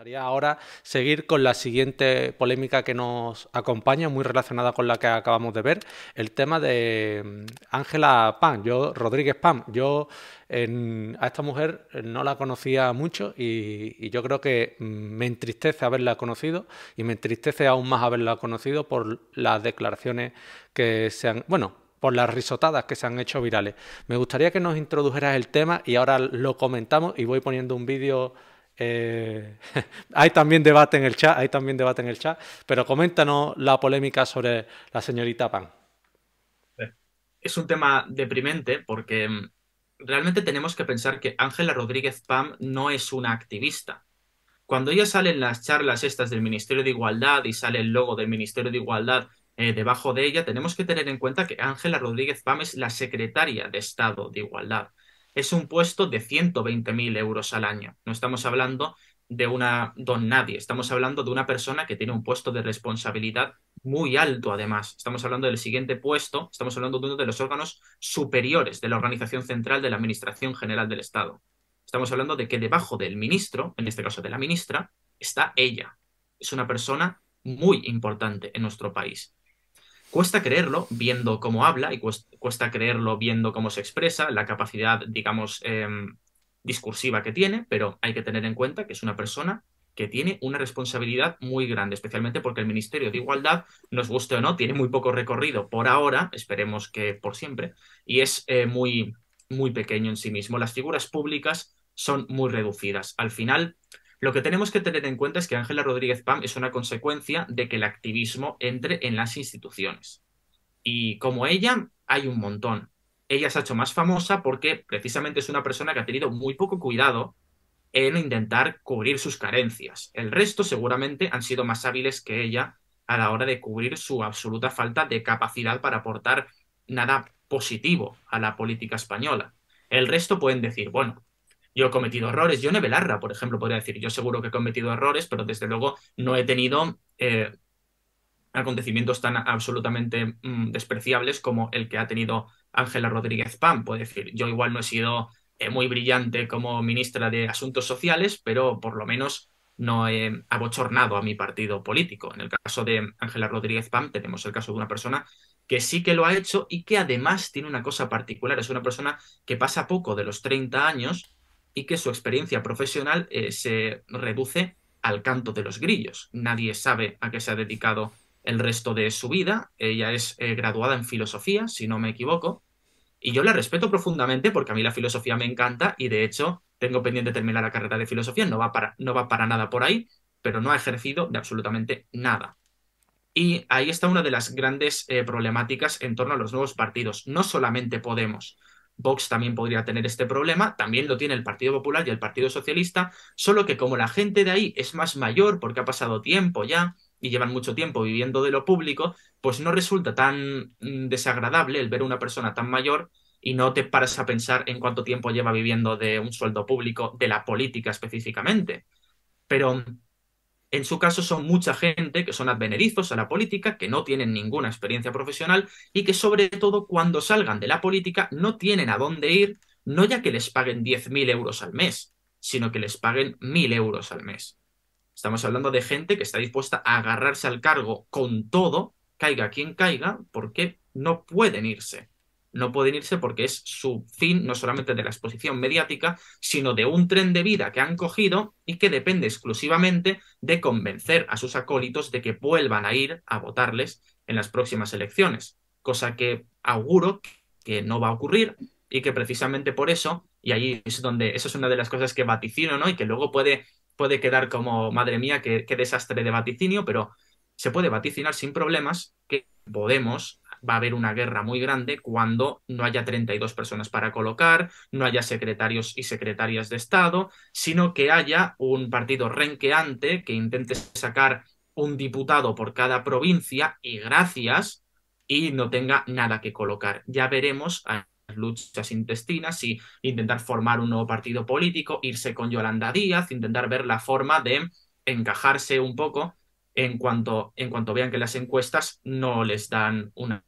gustaría ahora seguir con la siguiente polémica que nos acompaña, muy relacionada con la que acabamos de ver, el tema de mm, Ángela Pan, yo, Rodríguez Pam. Yo a esta mujer eh, no la conocía mucho y, y, yo creo que mm, me entristece haberla conocido y me entristece aún más haberla conocido por las declaraciones que se han... Bueno, por las risotadas que se han hecho virales. Me gustaría que nos introdujeras el tema y ahora lo comentamos y voy poniendo un vídeo eh, hay también debate en el chat, hay también debate en el chat, pero coméntanos la polémica sobre la señorita Pam. Es un tema deprimente porque mm, realmente tenemos que pensar que Ángela Rodríguez Pam no es una activista. Cuando ella sale en las charlas estas del Ministerio de Igualdad y sale el logo del Ministerio de Igualdad eh, debajo de ella, tenemos que tener en cuenta que Ángela Rodríguez Pam es la secretaria de Estado de Igualdad es un puesto de 120.000 euros al año. No estamos hablando de una don nadie, estamos hablando de una persona que tiene un puesto de responsabilidad muy alto además. Estamos hablando del siguiente puesto, estamos hablando de uno de los órganos superiores de la organización central de la Administración General del Estado. Estamos hablando de que debajo del ministro, en este caso de la ministra, está ella. Es una persona muy importante en nuestro país. Cuesta creerlo viendo cómo habla y cuesta, creerlo viendo cómo se expresa, la capacidad, digamos, em, discursiva que tiene, pero hay que tener en cuenta que es una persona que tiene una responsabilidad muy grande, especialmente porque el Ministerio de Igualdad, nos guste o no, tiene muy poco recorrido por ahora, esperemos que por siempre, y es eh, muy, muy pequeño en sí mismo. Las figuras públicas son muy reducidas. Al final, lo que tenemos que tener en cuenta es que Ángela Rodríguez Pam es una consecuencia de que el activismo entre en las instituciones. Y como ella, hay un montón. Ella se ha hecho más famosa porque precisamente es una persona que ha tenido muy poco cuidado en intentar cubrir sus carencias. El resto seguramente han sido más hábiles que ella a la hora de cubrir su absoluta falta de capacidad para aportar nada positivo a la política española. El resto pueden decir, bueno, yo he cometido errores. Yo, Nebelarra, por ejemplo, podría decir, yo seguro que he cometido errores, pero desde luego no he tenido eh, acontecimientos tan absolutamente mm, despreciables como el que ha tenido Ángela Rodríguez Pam Puede decir, yo igual no he sido eh, muy brillante como ministra de Asuntos Sociales, pero por lo menos no he abochornado a mi partido político. En el caso de Ángela Rodríguez Pam tenemos el caso de una persona que sí que lo ha hecho y que además tiene una cosa particular. Es una persona que pasa poco de los 30 años y que su experiencia profesional eh, se reduce al canto de los grillos. Nadie sabe a qué se ha dedicado el resto de su vida. Ella es eh, graduada en filosofía, si no me equivoco, y yo la respeto profundamente porque a mí la filosofía me encanta y de hecho tengo pendiente terminar la carrera de filosofía, no va para, no va para nada por ahí, pero no ha ejercido de absolutamente nada. Y ahí está una de las grandes eh, problemáticas en torno a los nuevos partidos, no solamente Podemos. Vox también podría tener este problema, también lo tiene el Partido Popular y el Partido Socialista, solo que como la gente de ahí es más mayor porque ha pasado tiempo ya y llevan mucho tiempo viviendo de lo público, pues no resulta tan mm, desagradable el ver a una persona tan mayor y no te paras a pensar en cuánto tiempo lleva viviendo de un sueldo público, de la política específicamente. Pero en su caso son mucha gente que son advenedizos a la política, que no tienen ninguna experiencia profesional y que sobre todo cuando salgan de la política no tienen a dónde ir, no ya que les paguen 10.000 euros al mes, sino que les paguen 1.000 euros al mes. Estamos hablando de gente que está dispuesta a agarrarse al cargo con todo, caiga quien caiga, porque no pueden irse no pueden irse porque es su fin no solamente de la exposición mediática, sino de un tren de vida que han cogido y que depende exclusivamente de convencer a sus acólitos de que vuelvan a ir a votarles en las próximas elecciones, cosa que auguro que no va a ocurrir y que precisamente por eso, y ahí es donde eso es una de las cosas que vaticino, ¿no? Y que luego puede, puede quedar como, madre mía, que qué desastre de vaticinio, pero se puede vaticinar sin problemas que Podemos va a haber una guerra muy grande cuando no haya 32 personas para colocar, no haya secretarios y secretarias de Estado, sino que haya un partido renqueante que intente sacar un diputado por cada provincia y gracias y no tenga nada que colocar. Ya veremos las luchas intestinas y intentar formar un nuevo partido político, irse con Yolanda Díaz, intentar ver la forma de encajarse un poco en cuanto, en cuanto vean que las encuestas no les dan una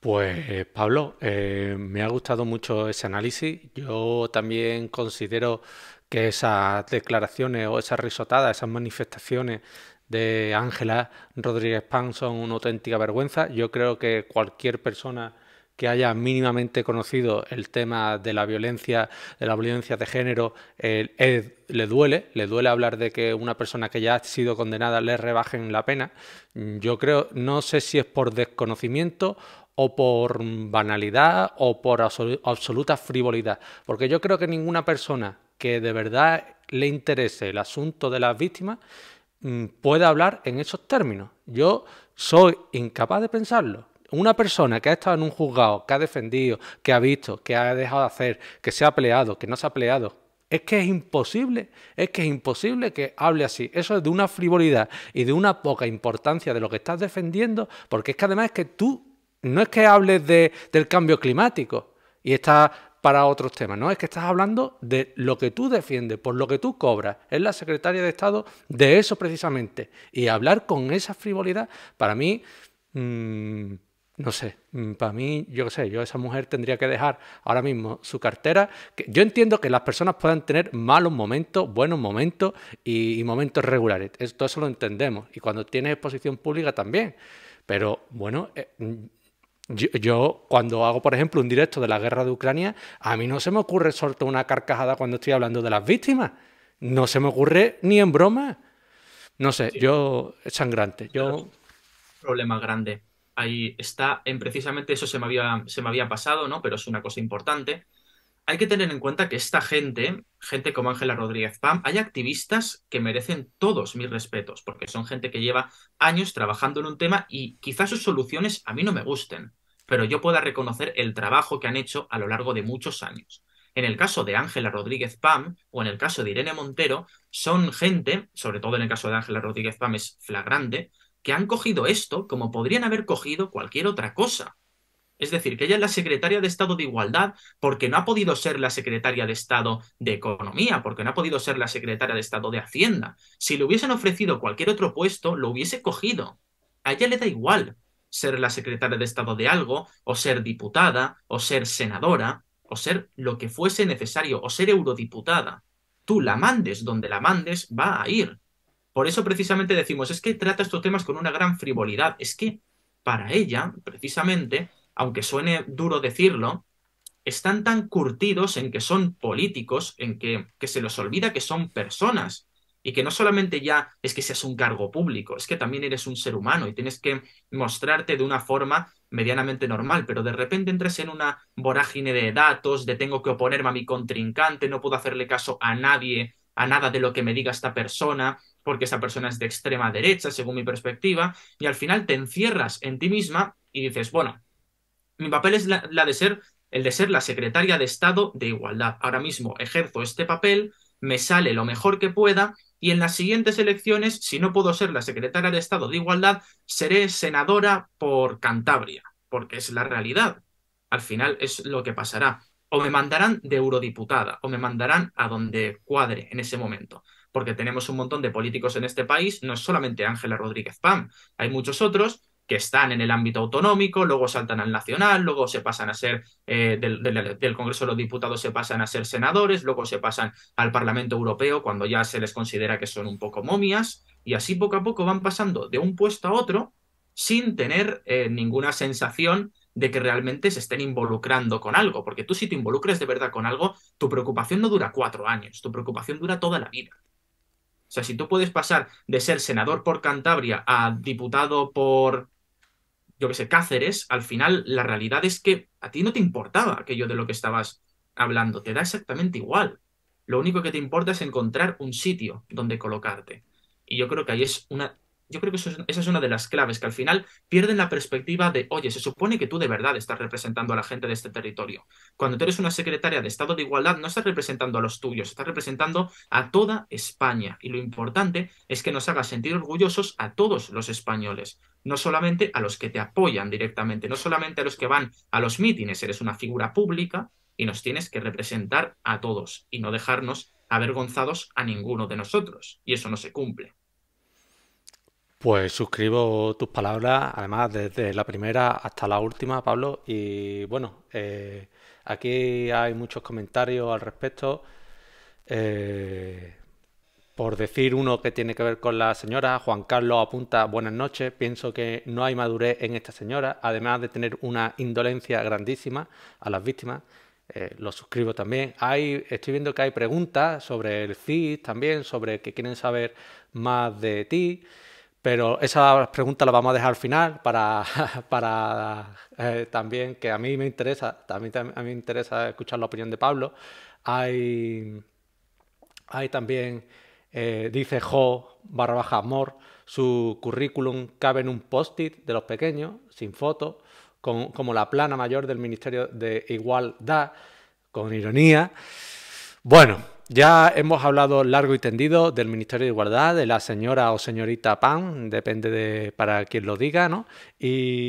pues Pablo, eh, me ha gustado mucho ese análisis. Yo también considero que esas declaraciones o esas risotadas, esas manifestaciones de Ángela Rodríguez Pan son una auténtica vergüenza. Yo creo que cualquier persona que haya mínimamente conocido el tema de la violencia, de la violencia de género, le duele, le duele hablar de que una persona que ya ha sido condenada le rebajen la pena. Yo creo, no sé si es por desconocimiento o por banalidad o por absoluta frivolidad, porque yo creo que ninguna persona que de verdad le interese el asunto de las víctimas mm, pueda hablar en esos términos. Yo soy incapaz de pensarlo una persona que ha estado en un juzgado, que ha defendido, que ha visto, que ha dejado de hacer, que se ha peleado, que no se ha peleado, es que es imposible, es que es imposible que hable así. Eso es de una frivolidad y de una poca importancia de lo que estás defendiendo, porque es que además es que tú no es que hables de, del cambio climático y estás para otros temas, no, es que estás hablando de lo que tú defiendes, por lo que tú cobras. Es la secretaria de Estado de eso precisamente. Y hablar con esa frivolidad, para mí... Mm, no sé, mm, para mí, yo qué sé, yo esa mujer tendría que dejar ahora mismo su cartera. Yo entiendo que las personas puedan tener malos momentos, buenos momentos y, momentos regulares. Esto, todo eso lo entendemos. Y cuando tienes exposición pública también. Pero bueno, eh, mm, yo, cuando hago, por ejemplo, un directo de la guerra de Ucrania, a mí no se me ocurre soltar una carcajada cuando estoy hablando de las víctimas. No se me ocurre ni en broma. No sé, yo es sangrante. Yo... Problema grande ahí está en precisamente eso se me había, se me había pasado, ¿no? Pero es una cosa importante. Hay que tener en cuenta que esta gente, gente como Ángela Rodríguez Pam, hay activistas que merecen todos mis respetos, porque son gente que lleva años trabajando en un tema y quizás sus soluciones a mí no me gusten, pero yo pueda reconocer el trabajo que han hecho a lo largo de muchos años. En el caso de Ángela Rodríguez Pam o en el caso de Irene Montero, son gente, sobre todo en el caso de Ángela Rodríguez Pam es flagrante, que han cogido esto como podrían haber cogido cualquier otra cosa. Es decir, que ella es la secretaria de Estado de Igualdad porque no ha podido ser la secretaria de Estado de Economía, porque no ha podido ser la secretaria de Estado de Hacienda. Si le hubiesen ofrecido cualquier otro puesto, lo hubiese cogido. A ella le da igual ser la secretaria de Estado de algo, o ser diputada, o ser senadora, o ser lo que fuese necesario, o ser eurodiputada. Tú la mandes donde la mandes, va a ir. Por eso precisamente decimos, es que trata estos temas con una gran frivolidad. Es que para ella, precisamente, aunque suene duro decirlo, están tan curtidos en que son políticos, en que, se los olvida que son personas y que no solamente ya es que seas un cargo público, es que también eres un ser humano y tienes que mostrarte de una forma medianamente normal, pero de repente entras en una vorágine de datos, de tengo que oponerme a mi contrincante, no puedo hacerle caso a nadie, a nada de lo que me diga esta persona, porque esa persona es de extrema derecha, según mi perspectiva, y al final te encierras en ti misma y dices, bueno, mi papel es la, de ser el de ser la secretaria de Estado de Igualdad. Ahora mismo ejerzo este papel, me sale lo mejor que pueda y en las siguientes elecciones, si no puedo ser la secretaria de Estado de Igualdad, seré senadora por Cantabria, porque es la realidad. Al final es lo que pasará. O me mandarán de eurodiputada, o me mandarán a donde cuadre en ese momento porque tenemos un montón de políticos en este país, no es solamente Ángela Rodríguez Pam, hay muchos otros que están en el ámbito autonómico, luego saltan al nacional, luego se pasan a ser eh, del, Congreso de los Diputados, se pasan a ser senadores, luego se pasan al Parlamento Europeo cuando ya se les considera que son un poco momias, y así poco a poco van pasando de un puesto a otro sin tener eh, ninguna sensación de que realmente se estén involucrando con algo, porque tú si te involucres de verdad con algo, tu preocupación no dura cuatro años, tu preocupación dura toda la vida. O sea, si tú puedes pasar de ser senador por Cantabria a diputado por, yo qué sé, Cáceres, al final la realidad es que a ti no te importaba aquello de lo que estabas hablando, te da exactamente igual. Lo único que te importa es encontrar un sitio donde colocarte. Y yo creo que ahí es una yo creo que esa es una de las claves, que al final pierden la perspectiva de, oye, se supone que tú de verdad estás representando a la gente de este territorio. Cuando tú eres una secretaria de Estado de Igualdad, no estás representando a los tuyos, estás representando a toda España. Y lo importante es que nos hagas sentir orgullosos a todos los españoles, no solamente a los que te apoyan directamente, no solamente a los que van a los mítines, eres una figura pública y nos tienes que representar a todos y no dejarnos avergonzados a ninguno de nosotros. Y eso no se cumple. Pues suscribo tus palabras, además desde la primera hasta la última, Pablo. Y bueno, eh, aquí hay muchos comentarios al respecto. Eh, por decir uno que tiene que ver con la señora, Juan Carlos apunta buenas noches, pienso que no hay madurez en esta señora, además de tener una indolencia grandísima a las víctimas. Eh, lo suscribo también. Hay, estoy viendo que hay preguntas sobre el CIS también, sobre que quieren saber más de ti. Pero esa pregunta la vamos a dejar al final para, para eh, también, que a mí me interesa, también, a me interesa escuchar la opinión de Pablo. Hay, hay también, eh, dice Jo barra baja amor, su currículum cabe en un post-it de los pequeños, sin foto, como la plana mayor del Ministerio de Igualdad, con ironía. Bueno, ya hemos hablado largo y tendido del Ministerio de Igualdad, de la señora o señorita Pan, depende de para quien lo diga, ¿no? Y